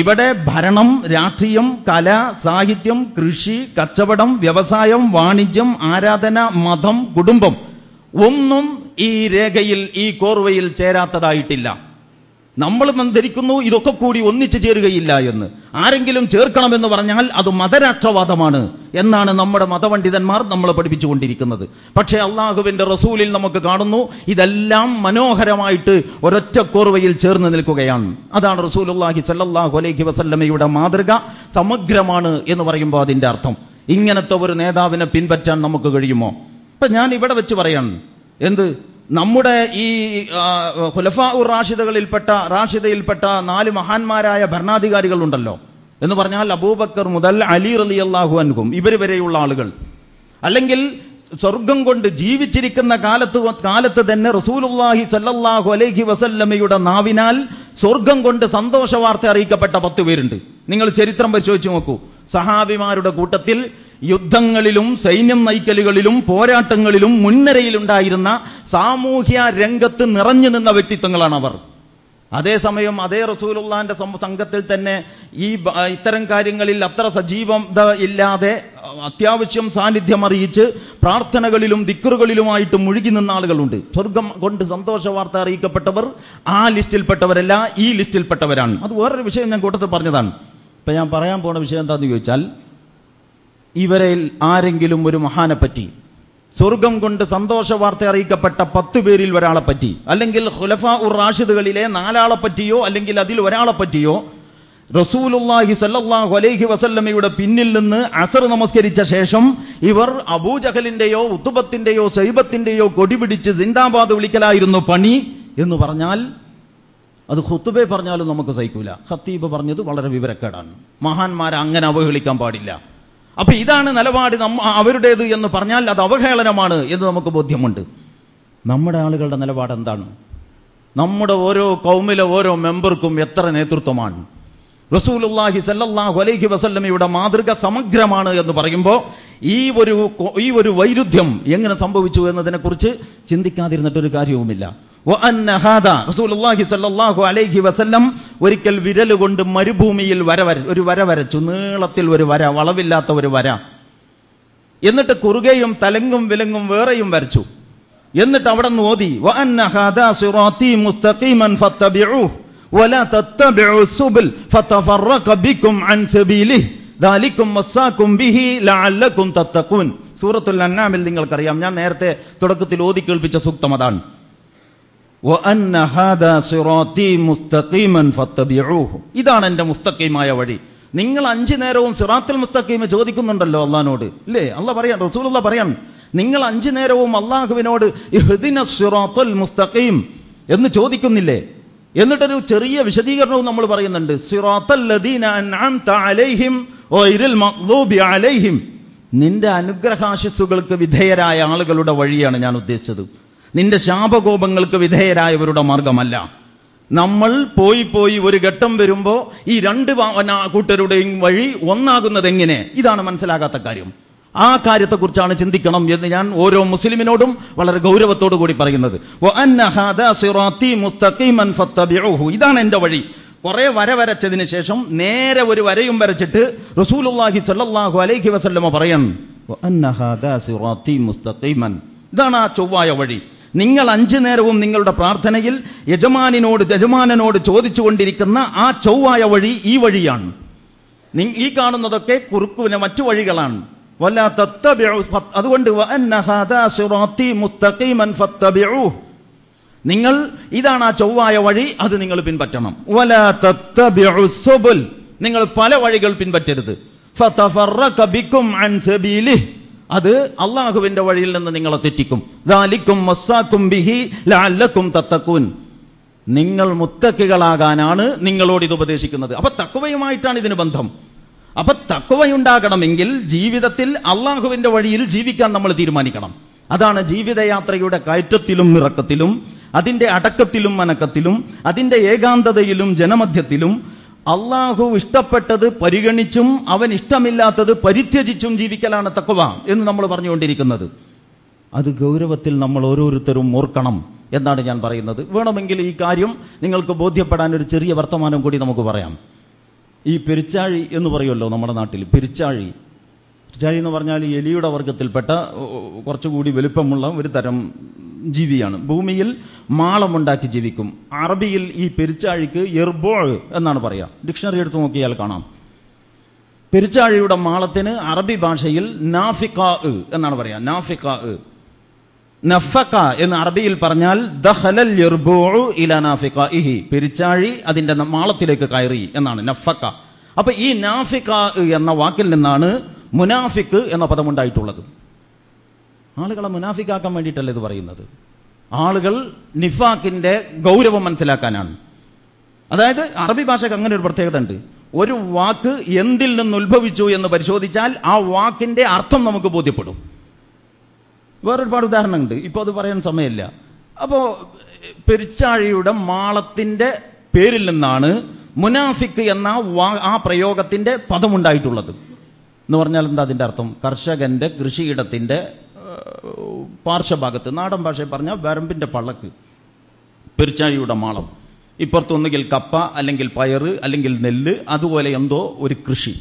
ഇവിടെ ഭരണം രാഷ്ട്രീയം കല സാഹിത്യം കൃഷി കച്ചവടം വ്യവസായം വാണിജ്യം ആരാധന മതം കുടുംബം ഒന്നും ഈ രേഖയിൽ ഈ കോർവയിൽ ചേരാത്തതായിട്ടില്ല നമ്മൾ ധരിക്കുന്നു ഇതൊക്കെ കൂടി ഒന്നിച്ചു ചേരുകയില്ല എന്ന് ആരെങ്കിലും ചേർക്കണമെന്ന് പറഞ്ഞാൽ അത് മതരാഷ്ട്രവാദമാണ് എന്നാണ് നമ്മുടെ മതപണ്ഡിതന്മാർ നമ്മളെ പഠിപ്പിച്ചുകൊണ്ടിരിക്കുന്നത് പക്ഷേ അള്ളാഹുവിൻ്റെ റസൂലിൽ നമുക്ക് കാണുന്നു ഇതെല്ലാം മനോഹരമായിട്ട് ഒരൊറ്റ കോർവയിൽ ചേർന്ന് നിൽക്കുകയാണ് അതാണ് അള്ളാഹി സല്ലാഹു അലൈഹി വസല്ലമയുടെ മാതൃക സമഗ്രമാണ് എന്ന് പറയുമ്പോൾ അതിൻ്റെ അർത്ഥം ഇങ്ങനത്തെ ഒരു നേതാവിനെ പിൻപറ്റാൻ നമുക്ക് കഴിയുമോ അപ്പം ഞാൻ ഇവിടെ വെച്ച് പറയാണ് എന്ത് നമ്മുടെ ഈ ഹുലഫ ഉർ റാഷിദകളിൽപ്പെട്ട റാഷിദയിൽപ്പെട്ട നാല് മഹാന്മാരായ ഭരണാധികാരികളുണ്ടല്ലോ എന്ന് പറഞ്ഞാൽ അബൂബക്കർ മുതൽ അലി റലി അള്ളാഹു അൻഹും ഇവർ വരെയുള്ള ആളുകൾ അല്ലെങ്കിൽ സ്വർഗം കൊണ്ട് ജീവിച്ചിരിക്കുന്ന കാലത്ത് കാലത്ത് തന്നെ റസൂലുല്ലാഹി സല്ലാഹു അലൈഹി വസല്ലമയുടെ നാവിനാൽ സ്വർഗം കൊണ്ട് സന്തോഷ വാർത്ത അറിയിക്കപ്പെട്ട പത്ത് പേരുണ്ട് നിങ്ങൾ ചരിത്രം പരിശോധിച്ച് നോക്കൂ സഹാബിമാരുടെ കൂട്ടത്തിൽ യുദ്ധങ്ങളിലും സൈന്യം നയിക്കലുകളിലും പോരാട്ടങ്ങളിലും മുൻനിരയിലുണ്ടായിരുന്ന സാമൂഹ്യ രംഗത്ത് നിറഞ്ഞു നിന്ന വ്യക്തിത്വങ്ങളാണ് അവർ അതേസമയം അതേ റസൂലുള്ളാന്റെ സംഘത്തിൽ തന്നെ ഈ ഇത്തരം കാര്യങ്ങളിൽ അത്ര സജീവത ഇല്ലാതെ അത്യാവശ്യം സാന്നിധ്യം അറിയിച്ച് പ്രാർത്ഥനകളിലും ദിക്കറുകളിലുമായിട്ട് മുഴുകി നിന്ന ആളുകളുണ്ട് സ്വർഗം കൊണ്ട് സന്തോഷ വാർത്ത അറിയിക്കപ്പെട്ടവർ ആ ലിസ്റ്റിൽപ്പെട്ടവരല്ല ഈ ലിസ്റ്റിൽപ്പെട്ടവരാണ് അത് വേറൊരു വിഷയം ഞാൻ കൂട്ടത്തിൽ പറഞ്ഞതാണ് ഇപ്പം ഞാൻ പറയാൻ പോണ വിഷയം എന്താണെന്ന് ചോദിച്ചാൽ ഇവരിൽ ആരെങ്കിലും ഒരു മഹാനെ പറ്റി സ്വർഗം കൊണ്ട് സന്തോഷ വാർത്ത അറിയിക്കപ്പെട്ട പത്ത് പേരിൽ ഒരാളെ പറ്റി അല്ലെങ്കിൽ ഹുലഫ ഉർ റാഷിദുകളിലെ നാലാളെ പറ്റിയോ അല്ലെങ്കിൽ അതിൽ ഒരാളെ പറ്റിയോ റസൂലുല്ലാഹി സല്ലാഹു അലൈഹി വസല്ലമയുടെ പിന്നിൽ നിന്ന് അസർ നമസ്കരിച്ച ശേഷം ഇവർ അബൂജഹലിന്റെയോ ഉത്തുബത്തിന്റെയോ സൈബത്തിന്റെയോ കൊടിപിടിച്ച് സിന്ദാബാദ് വിളിക്കലായിരുന്നു പണി എന്ന് പറഞ്ഞാൽ അത് ഹുത്തുബെ പറഞ്ഞാലും നമുക്ക് സഹിക്കൂല ഖത്തീബ് പറഞ്ഞത് വളരെ വിവരക്കേടാണ് മഹാന്മാരെ അങ്ങനെ അവഹേളിക്കാൻ പാടില്ല അപ്പൊ ഇതാണ് നിലപാട് നമ്മ അവരുടേത് എന്ന് പറഞ്ഞാൽ അത് അവഹേളനമാണ് എന്ന് നമുക്ക് ബോധ്യമുണ്ട് നമ്മുടെ ആളുകളുടെ നിലപാട് എന്താണ് നമ്മുടെ ഓരോ കൗമിലെ ഓരോ മെമ്പർക്കും എത്ര നേതൃത്വമാണ് റസൂലുല്ലാഹി സല്ലല്ലാഹു അലൈഹി വസല്ലമയുടെ മാതൃക സമഗ്രമാണ് എന്ന് പറയുമ്പോൾ ഈ ഒരു ഈ ഒരു വൈരുദ്ധ്യം എങ്ങനെ സംഭവിച്ചു എന്നതിനെക്കുറിച്ച് ചിന്തിക്കാതിരുന്നിട്ടൊരു കാര്യവുമില്ല അലൈഹി വസല്ലം ഒരിക്കൽ വിരൽ കൊണ്ട് മരുഭൂമിയിൽ വരവര ഒരു വര വരച്ചു നീളത്തിൽ ഒരു വര വളവില്ലാത്ത ഒരു വര എന്നിട്ട് കുറുകയും തലങ്ങും വിലങ്ങും വേറെയും വരച്ചു എന്നിട്ട് അവിടെ നിന്ന് ഓതി സൂറത്തുൽ അന്നാമിൽ നിങ്ങൾക്കറിയാം ഞാൻ നേരത്തെ തുടക്കത്തിൽ ഓതി കേൾപ്പിച്ച സൂക്തം അതാണ് ഇതാണ് എൻ്റെ മുസ്തഖീമായ വഴി നിങ്ങൾ അഞ്ചു നേരവും സിറാത്തുൽ മുസ്തഖീമെ ചോദിക്കുന്നുണ്ടല്ലോ അള്ളഹാനോട് ഇല്ലേ അല്ല പറയാൻ റസൂലുള്ള പറയാൻ നിങ്ങൾ അഞ്ചു നേരവും അള്ളാഹുവിനോട് സിറാത്തുൽ മുസ്തഖീം എന്ന് ചോദിക്കുന്നില്ലേ എന്നിട്ടൊരു ചെറിയ വിശദീകരണവും നമ്മൾ പറയുന്നുണ്ട് നിന്റെ അനുഗ്രഹാശിസുകൾക്ക് വിധേയരായ ആളുകളുടെ വഴിയാണ് ഞാൻ ഉദ്ദേശിച്ചത് നിന്റെ ശാപകോപങ്ങൾക്ക് വിധേയരായവരുടെ മാർഗമല്ല നമ്മൾ പോയി പോയി ഒരു ഘട്ടം വരുമ്പോൾ ഈ രണ്ട് കൂട്ടരുടെയും വഴി ഒന്നാകുന്നത് എങ്ങനെ ഇതാണ് മനസ്സിലാകാത്ത കാര്യം ആ കാര്യത്തെക്കുറിച്ചാണ് ചിന്തിക്കണം എന്ന് ഞാൻ ഓരോ മുസ്ലിമിനോടും വളരെ ഗൗരവത്തോടു കൂടി പറയുന്നത് ഇതാണ് എൻ്റെ വഴി കുറേ വര വരച്ചതിന് ശേഷം നേരെ ഒരു വരയും വരച്ചിട്ട് റസൂലുല്ലാഹി സല്ലാഹു അലൈഹി വസല്ലമ പറയാൻ ഇതാണ് ആ ചൊവ്വായ വഴി നിങ്ങൾ അഞ്ചു നേരവും നിങ്ങളുടെ പ്രാർത്ഥനയിൽ യജമാനിനോട് യജമാനനോട് ചോദിച്ചുകൊണ്ടിരിക്കുന്ന ആ ചൊവ്വായ വഴി ഈ വഴിയാണ് ഈ കാണുന്നതൊക്കെ കുറുക്കുവിനെ മറ്റു വഴികളാണ് അതുകൊണ്ട് നിങ്ങൾ ഇതാണ് ആ ചൊവ്വായ വഴി അത് നിങ്ങൾ പിൻപറ്റണം നിങ്ങൾ പല വഴികൾ പിൻപറ്റരുത് അത് അള്ളാഹുവിന്റെ വഴിയിൽ നിന്ന് നിങ്ങളെ തെറ്റിക്കും ബിഹി നിങ്ങൾ മുത്തക്കുകളാകാനാണ് നിങ്ങളോട് ഇത് ഉപദേശിക്കുന്നത് അപ്പൊ തക്കുവയുമായിട്ടാണ് ഇതിന് ബന്ധം അപ്പൊ തക്കുവയുണ്ടാകണമെങ്കിൽ ജീവിതത്തിൽ അള്ളാഹുവിന്റെ വഴിയിൽ ജീവിക്കാൻ നമ്മൾ തീരുമാനിക്കണം അതാണ് ജീവിതയാത്രയുടെ കയറ്റത്തിലും ഇറക്കത്തിലും അതിന്റെ അടക്കത്തിലും അനക്കത്തിലും അതിന്റെ ഏകാന്തതയിലും ജനമധ്യത്തിലും അള്ളാഹു ഇഷ്ടപ്പെട്ടത് പരിഗണിച്ചും അവൻ ഇഷ്ടമില്ലാത്തത് പരിത്യജിച്ചും ജീവിക്കലാണ് തക്കുവ എന്ന് നമ്മൾ പറഞ്ഞുകൊണ്ടിരിക്കുന്നത് അത് ഗൗരവത്തിൽ നമ്മൾ ഓരോരുത്തരും ഓർക്കണം എന്നാണ് ഞാൻ പറയുന്നത് വേണമെങ്കിൽ ഈ കാര്യം നിങ്ങൾക്ക് ബോധ്യപ്പെടാൻ ഒരു ചെറിയ വർത്തമാനം കൂടി നമുക്ക് പറയാം ഈ പെരിച്ചാഴി എന്ന് പറയുമല്ലോ നമ്മുടെ നാട്ടിൽ പെരിച്ചാഴി പിച്ചാഴി എന്ന് പറഞ്ഞാൽ എലിയുടെ വർഗത്തിൽപ്പെട്ട കുറച്ചുകൂടി വലുപ്പമുള്ള ഒരു തരം ജീവിയാണ് ഭൂമിയിൽ മാളമുണ്ടാക്കി ജീവിക്കും അറബിയിൽ ഈ പെരിച്ചാഴിക്ക് എർബോൾ എന്നാണ് പറയുക ഡിക്ഷണറി എടുത്ത് നോക്കിയാൽ കാണാം പെരിച്ചാഴിയുടെ മാളത്തിന് അറബി ഭാഷയിൽ നാഫിക്ക എന്നാണ് പറയുക നാഫിക്ക നഫക്ക എന്ന് അറബിയിൽ പറഞ്ഞാൽ ദഹലൽ ഇല നാഫിക്ക ഇഹി പെരിച്ചാഴി അതിന്റെ മാളത്തിലേക്ക് കയറി എന്നാണ് നഫക്ക അപ്പൊ ഈ നാഫിക്ക എന്ന വാക്കിൽ നിന്നാണ് മുനാഫിക്ക് എന്ന പദമുണ്ടായിട്ടുള്ളത് ആളുകളെ മുനാഫിക്കാക്കാൻ വേണ്ടിയിട്ടല്ലേ ഇത് പറയുന്നത് ആളുകൾ നിഫാക്കിന്റെ ഗൗരവം മനസ്സിലാക്കാനാണ് അതായത് അറബി ഭാഷയ്ക്ക് അങ്ങനെ ഒരു പ്രത്യേകത ഉണ്ട് ഒരു വാക്ക് എന്തിൽ നിന്ന് ഉത്ഭവിച്ചു എന്ന് പരിശോധിച്ചാൽ ആ വാക്കിന്റെ അർത്ഥം നമുക്ക് ബോധ്യപ്പെടും വേറൊരുപാട് ഉദാഹരണമുണ്ട് ഇപ്പോൾ അത് പറയാൻ സമയമില്ല അപ്പോൾ പെരിച്ചാഴിയുടെ മാളത്തിന്റെ പേരിൽ നിന്നാണ് മുനാഫിക്ക് എന്ന ആ പ്രയോഗത്തിന്റെ പദമുണ്ടായിട്ടുള്ളത് എന്ന് പറഞ്ഞാൽ എന്താ അതിൻ്റെ അർത്ഥം കർഷകൻ്റെ കൃഷിയിടത്തിൻ്റെ പാർശ്വഭാഗത്ത് നാടൻ ഭാഷയിൽ പറഞ്ഞാൽ വരമ്പിൻ്റെ പള്ളക്ക് പെരുച്ചാഴിയുടെ മാളം ഇപ്പുറത്തൊന്നുകിൽ കപ്പ അല്ലെങ്കിൽ പയറ് അല്ലെങ്കിൽ നെല്ല് അതുപോലെ എന്തോ ഒരു കൃഷി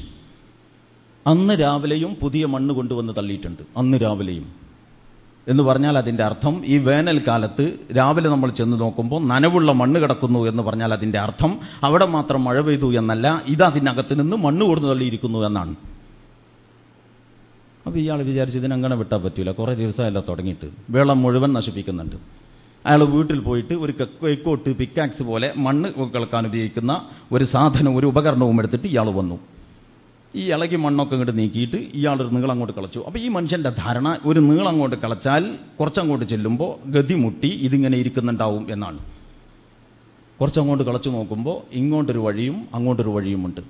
അന്ന് രാവിലെയും പുതിയ മണ്ണ് കൊണ്ടുവന്ന് തള്ളിയിട്ടുണ്ട് അന്ന് രാവിലെയും എന്ന് പറഞ്ഞാൽ അതിൻ്റെ അർത്ഥം ഈ വേനൽക്കാലത്ത് രാവിലെ നമ്മൾ ചെന്ന് നോക്കുമ്പോൾ നനവുള്ള മണ്ണ് കിടക്കുന്നു എന്ന് പറഞ്ഞാൽ അതിൻ്റെ അർത്ഥം അവിടെ മാത്രം മഴ പെയ്തു എന്നല്ല ഇത് അതിനകത്ത് നിന്ന് മണ്ണ് കൊടുത്ത് തള്ളിയിരിക്കുന്നു എന്നാണ് അപ്പോൾ ഇയാൾ വിചാരിച്ചു ഇതിനങ്ങനെ വിട്ടാൽ പറ്റില്ല കുറേ ദിവസമല്ല തുടങ്ങിയിട്ട് വെള്ളം മുഴുവൻ നശിപ്പിക്കുന്നുണ്ട് അയാൾ വീട്ടിൽ പോയിട്ട് ഒരു കൈക്കോട്ട് പിക്കാക്സ് പോലെ മണ്ണ് കിളക്കാൻ ഉപയോഗിക്കുന്ന ഒരു സാധനം ഒരു ഉപകരണവും എടുത്തിട്ട് ഇയാൾ വന്നു ഈ ഇളകി മണ്ണൊക്കെ ഇങ്ങോട്ട് നീക്കിയിട്ട് ഇയാളൊരു നീളം അങ്ങോട്ട് കളച്ചു അപ്പോൾ ഈ മനുഷ്യൻ്റെ ധാരണ ഒരു നീളം അങ്ങോട്ട് കളച്ചാൽ കുറച്ചങ്ങോട്ട് ചെല്ലുമ്പോൾ മുട്ടി ഇതിങ്ങനെ ഇരിക്കുന്നുണ്ടാവും എന്നാണ് കുറച്ചങ്ങോട്ട് കളച്ചു നോക്കുമ്പോൾ ഇങ്ങോട്ടൊരു വഴിയും അങ്ങോട്ടൊരു വഴിയുമുണ്ട്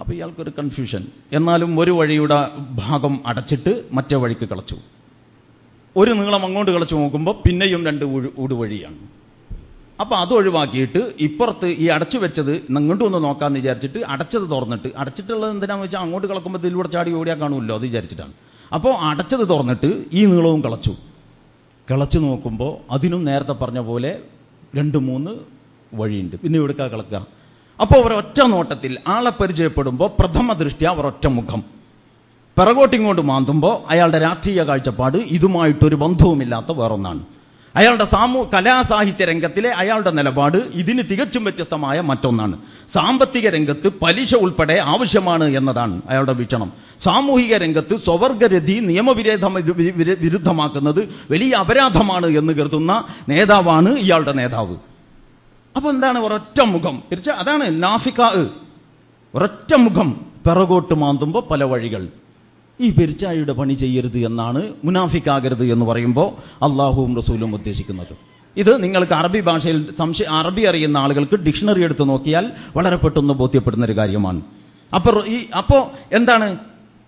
അപ്പോൾ ഇയാൾക്കൊരു കൺഫ്യൂഷൻ എന്നാലും ഒരു വഴിയുടെ ഭാഗം അടച്ചിട്ട് മറ്റേ വഴിക്ക് കളച്ചു ഒരു നീളം അങ്ങോട്ട് കളച്ചു നോക്കുമ്പോൾ പിന്നെയും രണ്ട് ഊട് വഴിയാണ് അപ്പോൾ അത് ഒഴിവാക്കിയിട്ട് ഇപ്പുറത്ത് ഈ അടച്ചു വെച്ചത് ഇങ്ങോട്ട് ഒന്ന് നോക്കാമെന്ന് വിചാരിച്ചിട്ട് അടച്ചത് തുറന്നിട്ട് അടച്ചിട്ടുള്ളത് എന്തിനാന്ന് വെച്ചാൽ അങ്ങോട്ട് കളക്കുമ്പോൾ ഇതിലൂടെ ചാടി ഓടിയാൽ കാണുമല്ലോ അത് വിചാരിച്ചിട്ടാണ് അപ്പോൾ അടച്ചത് തുറന്നിട്ട് ഈ നീളവും കളച്ചു കളച്ചു നോക്കുമ്പോൾ അതിനും നേരത്തെ പറഞ്ഞ പോലെ രണ്ട് മൂന്ന് വഴിയുണ്ട് പിന്നെ എവിടുക്കാ കളക്കുക അപ്പോൾ അവർ ഒറ്റ നോട്ടത്തിൽ ആളെ പരിചയപ്പെടുമ്പോൾ പ്രഥമ ദൃഷ്ടി അവർ ഒറ്റ മുഖം പിറകോട്ടിങ്ങോട്ട് മാന്തുമ്പോൾ അയാളുടെ രാഷ്ട്രീയ കാഴ്ചപ്പാട് ഇതുമായിട്ടൊരു ബന്ധവുമില്ലാത്ത വേറൊന്നാണ് അയാളുടെ സാമൂ കലാസാഹിത്യ രംഗത്തിലെ അയാളുടെ നിലപാട് ഇതിന് തികച്ചും വ്യത്യസ്തമായ മറ്റൊന്നാണ് സാമ്പത്തിക രംഗത്ത് പലിശ ഉൾപ്പെടെ ആവശ്യമാണ് എന്നതാണ് അയാളുടെ വീക്ഷണം സാമൂഹിക രംഗത്ത് സ്വവർഗരതി നിയമവിരുദ്ധ വിരുദ്ധമാക്കുന്നത് വലിയ അപരാധമാണ് എന്ന് കരുതുന്ന നേതാവാണ് ഇയാളുടെ നേതാവ് അപ്പോൾ എന്താണ് ഒരൊറ്റ മുഖം തിരിച്ച അതാണ് നാഫിക്ക ഒരൊറ്റ മുഖം പിറകോട്ട് മാന്തുമ്പോൾ പല വഴികൾ ഈ പെരിച്ചായുടെ പണി ചെയ്യരുത് എന്നാണ് മുനാഫിക്കാകരുത് എന്ന് പറയുമ്പോൾ അള്ളാഹുവും റസൂലും ഉദ്ദേശിക്കുന്നത് ഇത് നിങ്ങൾക്ക് അറബി ഭാഷയിൽ സംശയ അറബി അറിയുന്ന ആളുകൾക്ക് ഡിക്ഷണറി എടുത്ത് നോക്കിയാൽ വളരെ പെട്ടെന്ന് ബോധ്യപ്പെടുന്ന ഒരു കാര്യമാണ് അപ്പോൾ ഈ അപ്പോൾ എന്താണ്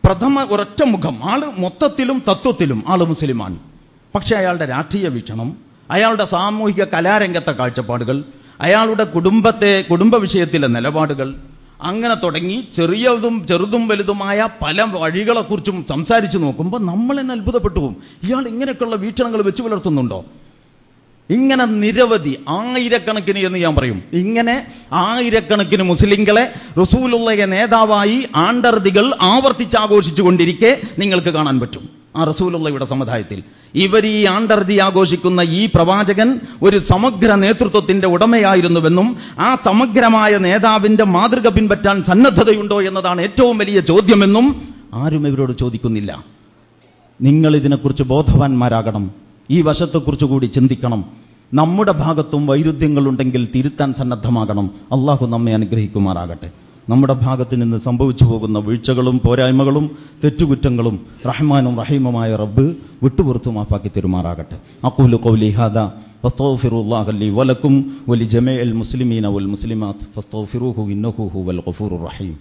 പ്രഥമ ഒരൊറ്റ മുഖം ആള് മൊത്തത്തിലും തത്വത്തിലും ആള് മുസ്ലിമാണ് പക്ഷേ അയാളുടെ രാഷ്ട്രീയ വീക്ഷണം അയാളുടെ സാമൂഹിക കലാരംഗത്തെ കാഴ്ചപ്പാടുകൾ അയാളുടെ കുടുംബത്തെ കുടുംബ വിഷയത്തിലെ നിലപാടുകൾ അങ്ങനെ തുടങ്ങി ചെറിയതും ചെറുതും വലുതുമായ പല വഴികളെക്കുറിച്ചും സംസാരിച്ചു നോക്കുമ്പോൾ നമ്മൾ തന്നെ അത്ഭുതപ്പെട്ടു പോകും ഇയാൾ ഇങ്ങനെയൊക്കെയുള്ള വീക്ഷണങ്ങൾ വെച്ച് പുലർത്തുന്നുണ്ടോ ഇങ്ങനെ നിരവധി ആയിരക്കണക്കിന് എന്ന് ഞാൻ പറയും ഇങ്ങനെ ആയിരക്കണക്കിന് മുസ്ലിങ്ങളെ റസൂലുള്ളയെ നേതാവായി ആണ്ടർദികൾ ആവർത്തിച്ച് ആഘോഷിച്ചു കൊണ്ടിരിക്കെ നിങ്ങൾക്ക് കാണാൻ പറ്റും ആ റസൂലുള്ളയുടെ സമുദായത്തിൽ ഇവർ ഈ ആണ്ടർതി ആഘോഷിക്കുന്ന ഈ പ്രവാചകൻ ഒരു സമഗ്ര നേതൃത്വത്തിന്റെ ഉടമയായിരുന്നുവെന്നും ആ സമഗ്രമായ നേതാവിന്റെ മാതൃക പിൻപറ്റാൻ സന്നദ്ധതയുണ്ടോ എന്നതാണ് ഏറ്റവും വലിയ ചോദ്യമെന്നും ആരും ഇവരോട് ചോദിക്കുന്നില്ല നിങ്ങൾ ഇതിനെക്കുറിച്ച് ബോധവാന്മാരാകണം ഈ വശത്തെക്കുറിച്ച് കൂടി ചിന്തിക്കണം നമ്മുടെ ഭാഗത്തും വൈരുദ്ധ്യങ്ങളുണ്ടെങ്കിൽ തിരുത്താൻ സന്നദ്ധമാകണം അള്ളാഹു നമ്മെ അനുഗ്രഹിക്കുമാറാകട്ടെ നമ്മുടെ ഭാഗത്ത് നിന്ന് സംഭവിച്ചു പോകുന്ന വീഴ്ചകളും പോരായ്മകളും തെറ്റുകുറ്റങ്ങളും റഹ്മാനും റഹീമുമായ റബ്ബ് വിട്ടുപുറത്തു മാപ്പാക്കി തെരുമാറാകട്ടെ അക്കൂലു കൗലി ഹാദ ഫസ്തോഫിറുല്ലാഹ് അലി വലക്കും വലി ജമേ അൽ മുസ്ലിമീന വൽ മുസ്ലിമാത്ത് ഫസ്തോഫിറുഹു ഇന്നഹുഹു വൽ ഗഫൂർ റഹീം